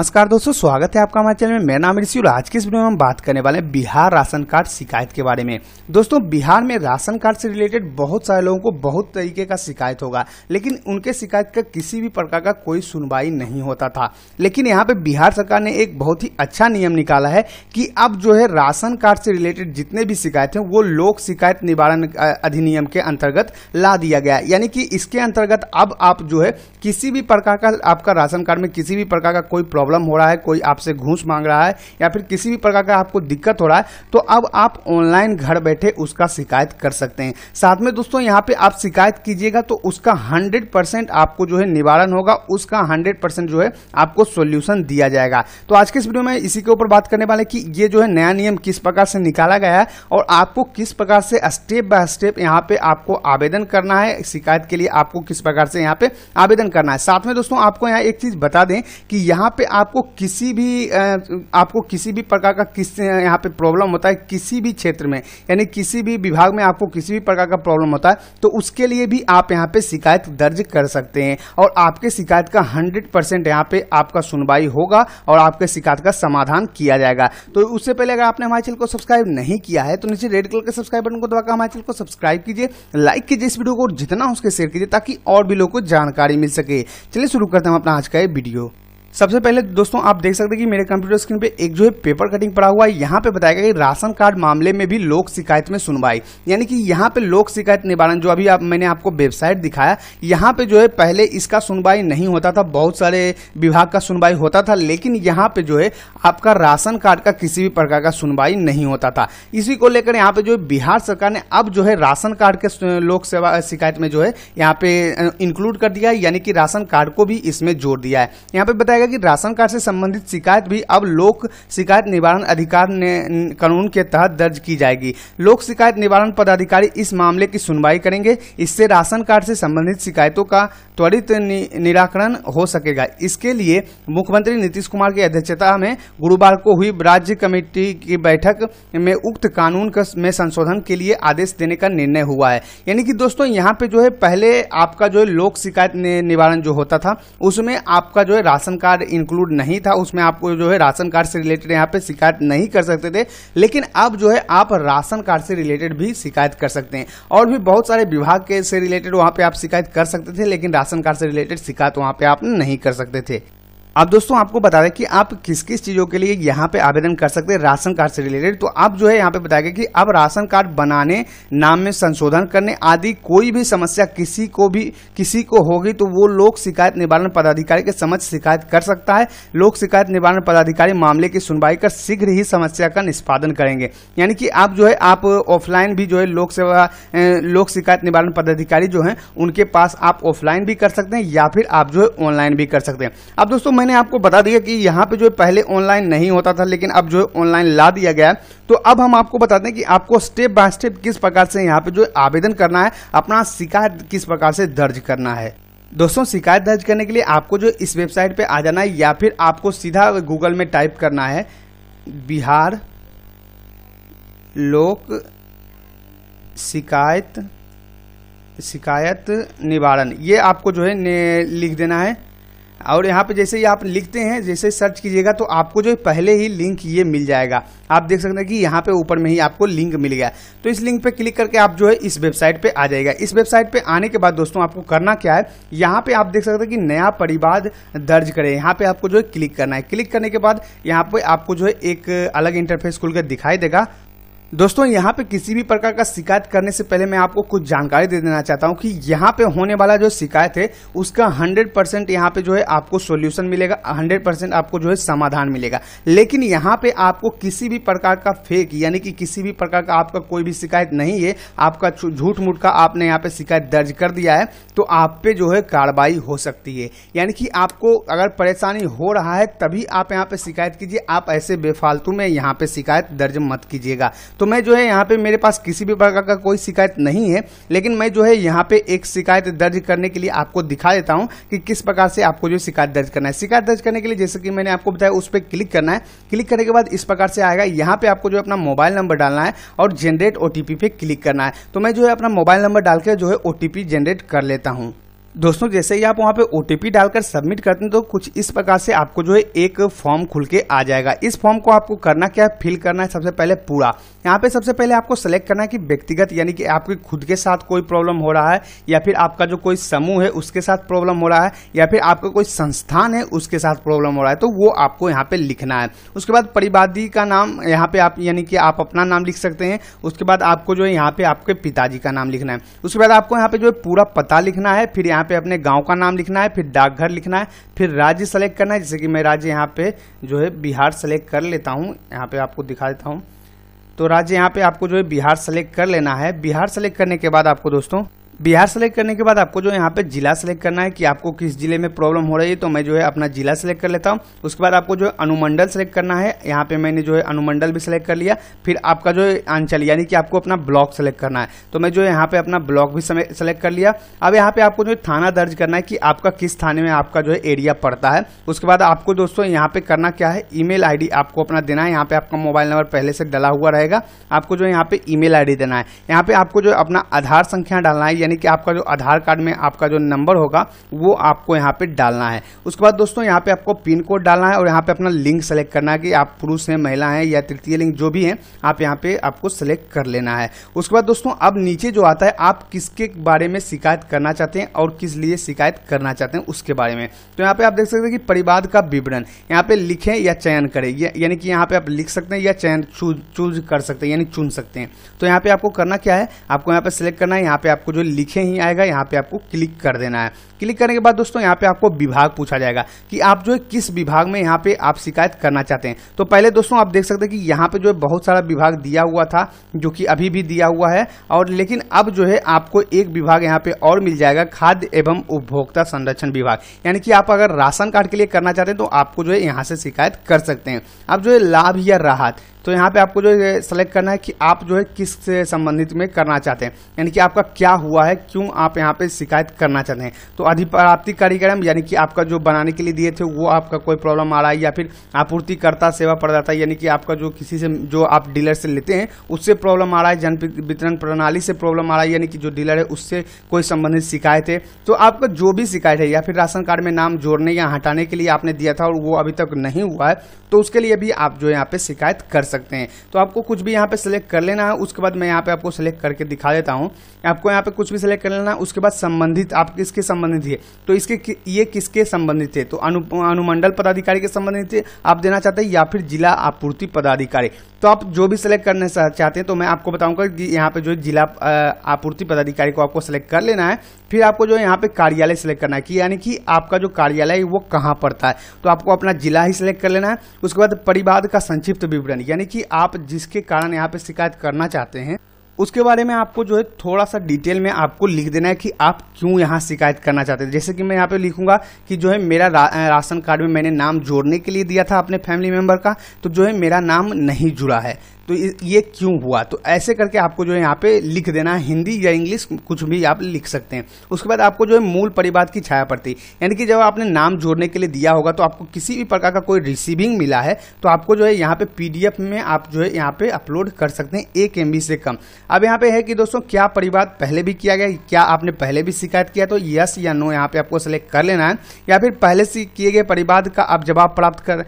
नमस्कार दोस्तों स्वागत है आपका हमारे चैनल में मैं नाम ऋषि और आज के इस वीडियो में हम बात करने वाले हैं बिहार राशन कार्ड शिकायत के बारे में दोस्तों बिहार में राशन कार्ड से रिलेटेड बहुत सारे लोगों को बहुत तरीके का शिकायत होगा लेकिन उनके शिकायत का किसी भी प्रकार का कोई सुनवाई नहीं होता था लेकिन यहाँ पे बिहार सरकार ने एक बहुत ही अच्छा नियम निकाला है कि अब जो है राशन कार्ड से रिलेटेड जितने भी शिकायत हैं वो लोक शिकायत निवारण अधिनियम के अंतर्गत ला दिया गया यानी कि इसके अंतर्गत अब आप जो है किसी भी प्रकार का आपका राशन कार्ड में किसी भी प्रकार का कोई प्रॉब्लम प्रॉब्लम हो रहा है कोई आपसे घूस मांग रहा है या फिर किसी भी प्रकार का आपको दिक्कत हो रहा है तो अब आप ऑनलाइन घर बैठे उसका शिकायत कर सकते हैं साथ में दोस्तों यहाँ पे आप शिकायत कीजिएगा तो उसका हंड्रेड आपको जो है निवारण होगा उसका हंड्रेड जो है आपको सोल्यूशन दिया जाएगा तो आज के इस वीडियो में इसी के ऊपर बात करने वाले कि ये जो है नया नियम किस प्रकार से निकाला गया है और आपको किस प्रकार से स्टेप बाय स्टेप यहाँ पे आपको आवेदन करना है शिकायत के लिए आपको किस प्रकार से यहाँ पे आवेदन करना है साथ में दोस्तों आपको यहाँ एक चीज बता दें कि यहाँ पे आप आपको किसी भी आपको किसी भी प्रकार का किस यहाँ पे प्रॉब्लम होता है किसी भी क्षेत्र में यानी किसी भी विभाग में आपको किसी भी प्रकार का प्रॉब्लम होता है तो उसके लिए भी आप यहाँ पे शिकायत दर्ज कर सकते हैं और आपके शिकायत का हंड्रेड परसेंट यहाँ पे आपका सुनवाई होगा और आपके शिकायत का समाधान किया जाएगा तो उससे पहले अगर आपने हमारे चैनल को सब्सक्राइब नहीं किया है तो नीचे रेड कलर के सब्सक्राइब बटन को दबाकर हमारे चैनल को सब्सक्राइब कीजिए लाइक कीजिए इस वीडियो को जितना उसके शेयर कीजिए ताकि और भी लोग को जानकारी मिल सके चलिए शुरू करते हैं अपना आज का ये वीडियो सबसे पहले दोस्तों आप देख सकते हैं कि मेरे कंप्यूटर स्क्रीन पे एक जो है पेपर कटिंग पड़ा हुआ है यहाँ पे बताया गया कि राशन कार्ड मामले में भी लोक शिकायत में सुनवाई यानी कि यहाँ पे लोक शिकायत निवारण जो अभी आप मैंने आपको वेबसाइट दिखाया यहाँ पे जो है पहले इसका सुनवाई नहीं होता था बहुत सारे विभाग का सुनवाई होता था लेकिन यहाँ पे जो है आपका राशन कार्ड का किसी भी प्रकार का सुनवाई नहीं होता था इसी को लेकर यहाँ पे जो है बिहार सरकार ने अब जो है राशन कार्ड के लोक सेवा शिकायत में जो है यहाँ पे इंक्लूड कर दिया है यानी कि राशन कार्ड को भी इसमें जोड़ दिया है यहाँ पे बताया गया कि राशन कार्ड से संबंधित शिकायत भी अब लोक शिकायत निवारण अधिकार कानून के तहत दर्ज की जाएगी लोक शिकायत निवारण पदाधिकारी इस मामले की सुनवाई करेंगे इससे राशन कार्ड से संबंधित शिकायतों का त्वरित निराकरण हो सकेगा इसके लिए मुख्यमंत्री नीतीश कुमार की अध्यक्षता में गुरुवार को हुई राज्य कमेटी की बैठक में उक्त कानून में संशोधन के लिए आदेश देने का निर्णय हुआ है यानी कि दोस्तों यहाँ पे जो है पहले आपका जो है लोक शिकायत निवारण जो होता था उसमें आपका जो है राशन कार्ड कार्ड इंक्लूड नहीं था उसमें आपको जो है राशन कार्ड से रिलेटेड यहाँ पे शिकायत नहीं कर सकते थे लेकिन अब जो है आप राशन कार्ड से रिलेटेड भी शिकायत कर सकते हैं और भी बहुत सारे विभाग के से रिलेटेड वहाँ पे आप शिकायत कर सकते थे लेकिन राशन कार्ड से रिलेटेड शिकायत वहाँ पे आप नहीं कर सकते थे अब दोस्तों आपको बता दें कि आप किस किस चीज़ों के लिए यहाँ पे आवेदन कर सकते हैं राशन कार्ड से रिलेटेड तो आप जो है यहाँ पे बताएगा कि अब राशन कार्ड बनाने नाम में संशोधन करने आदि कोई भी समस्या किसी को भी किसी को होगी तो वो लोक शिकायत निवारण पदाधिकारी के समक्ष शिकायत कर सकता है लोक शिकायत निवारण पदाधिकारी मामले की सुनवाई कर शीघ्र ही समस्या का निष्पादन करेंगे यानी कि आप जो है आप ऑफलाइन भी जो है लोक सेवा लोक शिकायत निवारण पदाधिकारी जो है उनके पास आप ऑफलाइन भी कर सकते हैं या फिर आप जो है ऑनलाइन भी कर सकते हैं अब दोस्तों मैंने आपको बता दिया कि यहाँ पे जो है पहले ऑनलाइन नहीं होता था लेकिन अब जो है ऑनलाइन ला दिया गया है तो अब हम आपको बताते हैं कि आपको स्टेप बाय स्टेप किस प्रकार से यहाँ पे जो आवेदन करना है अपना शिकायत किस प्रकार से दर्ज करना है दोस्तों शिकायत दर्ज करने के लिए आपको जो इस वेबसाइट पे आ जाना है या फिर आपको सीधा गूगल में टाइप करना है बिहार लोक शिकायत शिकायत निवारण ये आपको जो है लिख देना है और यहाँ पे जैसे ही आप लिखते हैं जैसे सर्च कीजिएगा तो आपको जो पहले ही लिंक ये मिल जाएगा आप देख सकते हैं कि यहाँ पे ऊपर में ही आपको लिंक मिल गया तो इस लिंक पे क्लिक करके आप जो है इस वेबसाइट पे आ जाएगा इस वेबसाइट पे आने के बाद दोस्तों आपको करना क्या है यहाँ पे आप देख सकते हैं कि नया परिवाद दर्ज करें यहाँ पे आपको जो है क्लिक करना है क्लिक करने के बाद यहाँ पे आपको जो है एक अलग इंटरफेस खुलकर दिखाई देगा दोस्तों यहाँ पे किसी भी प्रकार का शिकायत करने से पहले मैं आपको कुछ जानकारी दे देना चाहता हूँ कि यहाँ पे होने वाला जो शिकायत है उसका 100 परसेंट यहाँ पे जो है आपको सोल्यूशन मिलेगा 100 परसेंट आपको जो है समाधान मिलेगा लेकिन यहाँ पे आपको किसी भी प्रकार का फेक यानी कि किसी भी प्रकार का आपका कोई भी शिकायत नहीं है आपका झूठ मूठ का आपने यहाँ पे शिकायत दर्ज कर दिया है तो आप पे जो है कार्रवाई हो सकती है यानी कि आपको अगर परेशानी हो रहा है तभी आप यहाँ पे शिकायत कीजिए आप ऐसे बेफालतू में यहाँ पे शिकायत दर्ज मत कीजिएगा तो मैं जो है यहाँ पे मेरे पास किसी भी प्रकार का कोई शिकायत नहीं है लेकिन मैं जो है यहाँ पे एक शिकायत दर्ज करने के लिए आपको दिखा देता हूँ कि किस प्रकार से आपको जो शिकायत दर्ज करना है शिकायत दर्ज करने के लिए जैसे कि मैंने आपको बताया उस पर क्लिक करना है क्लिक करने के बाद इस प्रकार से आएगा यहाँ पे आपको जो अपना मोबाइल नंबर डालना है और जनरेट ओ पे क्लिक करना है तो मैं जो है अपना मोबाइल नंबर डाल के जो है ओ जनरेट कर लेता हूँ दोस्तों जैसे ही आप वहाँ पे ओ डालकर सबमिट करते हैं तो कुछ इस प्रकार से आपको जो है एक फॉर्म खुल के आ जाएगा इस फॉर्म को आपको करना क्या है फिल करना है सबसे पहले पूरा यहाँ पे सबसे पहले आपको सेलेक्ट करना है कि व्यक्तिगत यानी कि आपके खुद के साथ कोई प्रॉब्लम हो रहा है या फिर आपका जो कोई समूह है उसके साथ प्रॉब्लम हो रहा है या फिर आपका कोई संस्थान है उसके साथ प्रॉब्लम हो रहा है तो वो आपको यहाँ पर लिखना है उसके बाद परिवादी का नाम यहाँ पर आप यानी कि आप अपना नाम लिख सकते हैं उसके बाद आपको जो है यहाँ पर आपके पिताजी का नाम लिखना है उसके बाद आपको यहाँ पर जो है पूरा पता लिखना है फिर यहाँ यहाँ पे अपने गांव का नाम लिखना है फिर डाकघर लिखना है फिर राज्य सेलेक्ट करना है जैसे कि मैं राज्य यहाँ पे जो है बिहार सेलेक्ट कर लेता हूँ यहाँ पे आपको दिखा देता हूँ तो राज्य यहाँ पे आपको जो है बिहार सेलेक्ट कर लेना है बिहार सेलेक्ट करने के बाद आपको दोस्तों बिहार सेलेक्ट करने के बाद आपको जो यहाँ पे जिला सेलेक्ट करना है कि आपको किस जिले में प्रॉब्लम हो रही है तो मैं जो है अपना जिला सेलेक्ट कर लेता हूँ उसके बाद आपको जो है अनुमंडल सेलेक्ट करना है यहाँ पे मैंने जो है अनुमंडल भी सिलेक्ट कर लिया फिर आपका जो है अंचल यानी कि आपको अपना ब्लॉक सेलेक्ट करना है तो मैं जो है यहाँ पे अपना ब्लॉक भी सेलेक्ट कर लिया अब यहाँ पे आपको जो है थाना दर्ज करना है कि आपका किस थाने में आपका जो है एरिया पड़ता है उसके बाद आपको दोस्तों यहाँ पे करना क्या है ई मेल आपको अपना देना है यहाँ पे आपका मोबाइल नंबर पहले से डला हुआ रहेगा आपको जो यहाँ पे ई मेल देना है यहाँ पे आपको जो अपना आधार संख्या डालना है यानी कि आपका जो आधार कार्ड में आपका जो नंबर होगा वो आपको यहाँ पे डालना है उसके बाद दोस्तों यहाँ पे आपको पिन कोड डालना है और यहाँ पे अपना लिंक सेलेक्ट करना है कि आप पुरुष हैं महिला हैं या तृतीय लिंग जो भी हैं आप यहाँ पे आपको सेलेक्ट कर लेना है उसके बाद दोस्तों अब नीचे जो आता है आप किसके बारे में शिकायत करना चाहते हैं और किस लिए शिकायत करना चाहते हैं उसके बारे में तो यहाँ पे आप देख सकते हैं कि परिवार का विवरण यहाँ पे लिखें या चयन करें यानी कि यहाँ पे आप लिख सकते हैं या चयन चूज कर सकते हैं यानी चुन सकते हैं तो यहाँ पे आपको करना क्या है आपको यहाँ पे सिलेक्ट करना है यहाँ पे आपको जो लिखे ही आएगा यहाँ पे आपको क्लिक कर देना है क्लिक करने के बाद दोस्तों यहाँ पे आपको विभाग पूछा जाएगा कि आप जो है किस विभाग में यहाँ पे आप शिकायत करना चाहते हैं तो पहले दोस्तों आप देख सकते हैं कि यहाँ पे जो है बहुत सारा विभाग दिया हुआ था जो कि अभी भी दिया हुआ है और लेकिन अब जो है आपको एक विभाग यहाँ पे और मिल जाएगा खाद्य एवं उपभोक्ता संरक्षण विभाग यानी कि आप अगर राशन कार्ड के लिए करना चाहते हैं तो आपको जो है यहाँ से शिकायत कर सकते हैं अब जो है लाभ या राहत तो यहाँ पे आपको जो है सेलेक्ट करना है कि आप जो है किस से संबंधित में करना चाहते हैं यानी कि आपका क्या हुआ है है क्यों आप यहाँ पे शिकायत करना चाहते हैं तो अधिप्राप्ति कार्यक्रम यानी कि आपका जो बनाने के लिए दिए थे वो आपका कोई प्रॉब्लम आ रहा है या फिर आपूर्तिकर्ता सेवा प्रदाता यानी कि आपका जो किसी से जो आप डीलर से लेते हैं उससे प्रॉब्लम आ रहा है जन वितरण प्रणाली से प्रॉब्लम आ रहा है यानी कि जो डीलर है उससे कोई संबंधित शिकायत है तो आपका जो भी शिकायत है या फिर राशन कार्ड में नाम जोड़ने या हटाने के लिए आपने दिया था और वो अभी तक नहीं हुआ है तो उसके लिए भी आप जो यहाँ पे शिकायत कर सकते हैं तो आपको कुछ भी यहाँ पे सेलेक्ट कर लेना है उसके बाद मैं यहाँ पे आपको सेलेक्ट करके दिखा देता हूँ आपको यहाँ पे कुछ में सेलेक्ट कर लेना उसके बाद संबंधित आप किसके संबंधित है तो इसके कि, ये किसके संबंधित है तो अनु अनुमंडल पदाधिकारी के संबंधित है आप देना चाहते हैं या फिर जिला आपूर्ति पदाधिकारी तो आप जो भी सिलेक्ट करने चाहते हैं तो मैं आपको बताऊंगा कि यहाँ पे जो जिला आपूर्ति पदाधिकारी को आपको सिलेक्ट कर लेना है फिर आपको जो यहाँ पे कार्यालय सिलेक्ट करना है कि यानी कि आपका जो कार्यालय है वो कहाँ पड़ता है तो आपको अपना जिला ही सिलेक्ट कर लेना है उसके बाद परिवाद का संक्षिप्त विवरण यानी कि आप जिसके कारण यहाँ पे शिकायत करना चाहते हैं उसके बारे में आपको जो है थोड़ा सा डिटेल में आपको लिख देना है कि आप क्यों यहाँ शिकायत करना चाहते हैं जैसे कि मैं यहाँ पे लिखूंगा कि जो है मेरा रा, राशन कार्ड में मैंने नाम जोड़ने के लिए दिया था अपने फैमिली मेंबर का तो जो है मेरा नाम नहीं जुड़ा है तो ये क्यों हुआ तो ऐसे करके आपको जो है यहाँ पे लिख देना है हिंदी या इंग्लिश कुछ भी आप लिख सकते हैं उसके बाद आपको जो है मूल परिवाद की छाया पड़ती यानी कि जब आपने नाम जोड़ने के लिए दिया होगा तो आपको किसी भी प्रकार का कोई रिसीविंग मिला है तो आपको जो है यहाँ पे पीडीएफ में आप जो है यहाँ पे अपलोड कर सकते हैं एक एम से कम अब यहाँ पे है कि दोस्तों क्या परिवाद पहले भी किया गया क्या आपने पहले भी शिकायत किया तो यस या नो यहाँ पे आपको सेलेक्ट कर लेना है या फिर पहले से किए गए परिवाद का आप जवाब प्राप्त कर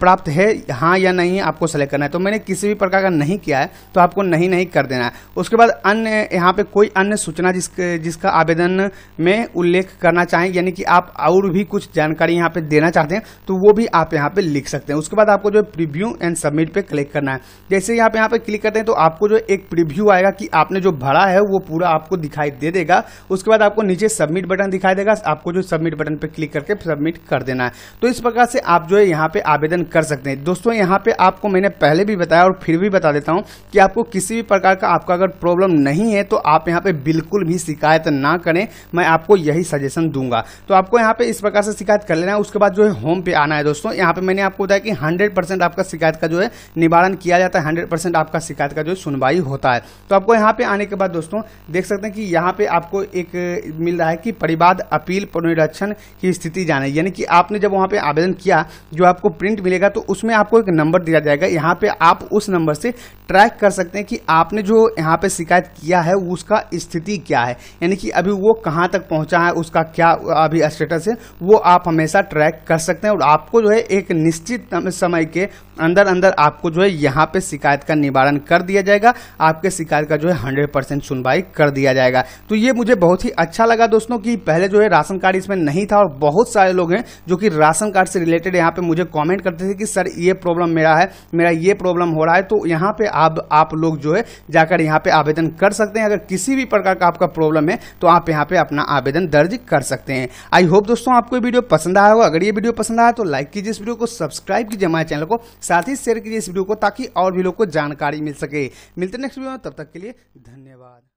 प्राप्त है हाँ या नहीं आपको सेलेक्ट करना है तो मैंने किसी भी प्रकार अगर नहीं किया है तो आपको नहीं नहीं कर देना है उसके बाद अन्य यहाँ पे कोई अन्य सूचना जिस, जिसका आवेदन में उल्लेख करना चाहें यानी कि आप और भी कुछ जानकारी यहाँ पे देना चाहते हैं तो वो भी आप यहाँ पे लिख सकते हैं उसके बाद आपको जो प्रिव्यू एंड सबमिट पे क्लिक करना है जैसे यहाँ पे यहाँ पे क्लिक करते हैं तो आपको जो एक प्रिव्यू आएगा कि आपने जो भरा है वो पूरा आपको दिखाई दे देगा उसके बाद आपको नीचे सबमिट बटन दिखाई देगा आपको जो सबमिट बटन पर क्लिक करके सबमिट कर देना है तो इस प्रकार से आप जो है यहाँ पे आवेदन कर सकते हैं दोस्तों यहाँ पे आपको मैंने पहले भी बताया और फिर भी भी बता देता हूँ कि आपको किसी भी प्रकार का आपका अगर प्रॉब्लम नहीं है तो आप यहाँ पे बिल्कुल भी शिकायत ना करें मैं आपको यही सजेशन दूंगा तो आपको यहाँ पे इस प्रकार से शिकायत कर लेना है उसके बाद जो है होम पे आना है दोस्तों यहाँ पे मैंने आपको बताया कि हंड्रेड आपका शिकायत का जो है निवारण किया जाता है हंड्रेड आपका शिकायत का जो है सुनवाई होता है तो आपको यहाँ पे आने के बाद दोस्तों देख सकते हैं कि यहाँ पे आपको एक मिल रहा है कि परिवाद अपील पुनरीक्षण की स्थिति जाने यानी कि आपने जब वहाँ पे आवेदन किया जो आपको प्रिंट मिलेगा तो उसमें आपको एक नंबर दिया जाएगा यहाँ पे आप उस नंबर नंबर से ट्रैक कर सकते हैं कि आपने जो यहाँ पे शिकायत किया है उसका स्थिति क्या है यानी कि अभी वो कहाँ तक पहुँचा है उसका क्या अभी स्टेटस है वो आप हमेशा ट्रैक कर सकते हैं और आपको जो है एक निश्चित समय के अंदर अंदर आपको जो है यहाँ पे शिकायत का निवारण कर दिया जाएगा आपके शिकायत का जो है हंड्रेड परसेंट सुनवाई कर दिया जाएगा तो ये मुझे बहुत ही अच्छा लगा दोस्तों की पहले जो है राशन कार्ड इसमें नहीं था और बहुत सारे लोग हैं जो कि राशन कार्ड से रिलेटेड यहाँ पे मुझे कॉमेंट करते थे कि सर ये प्रॉब्लम मेरा है मेरा ये प्रॉब्लम हो रहा है तो यहाँ पे आप आप लोग जो है जाकर यहाँ पे आवेदन कर सकते हैं अगर किसी भी प्रकार का आपका प्रॉब्लम है तो आप यहाँ पे अपना आवेदन दर्ज कर सकते हैं आई होप दोस्तों आपको वीडियो पसंद आया होगा अगर ये वीडियो पसंद आया तो लाइक कीजिए इस वीडियो को सब्सक्राइब कीजिए हमारे चैनल को साथ ही शेयर कीजिए इस वीडियो को ताकि और भी लोग को जानकारी मिल सके मिलते नेक्स्ट वीडियो में तब तक के लिए धन्यवाद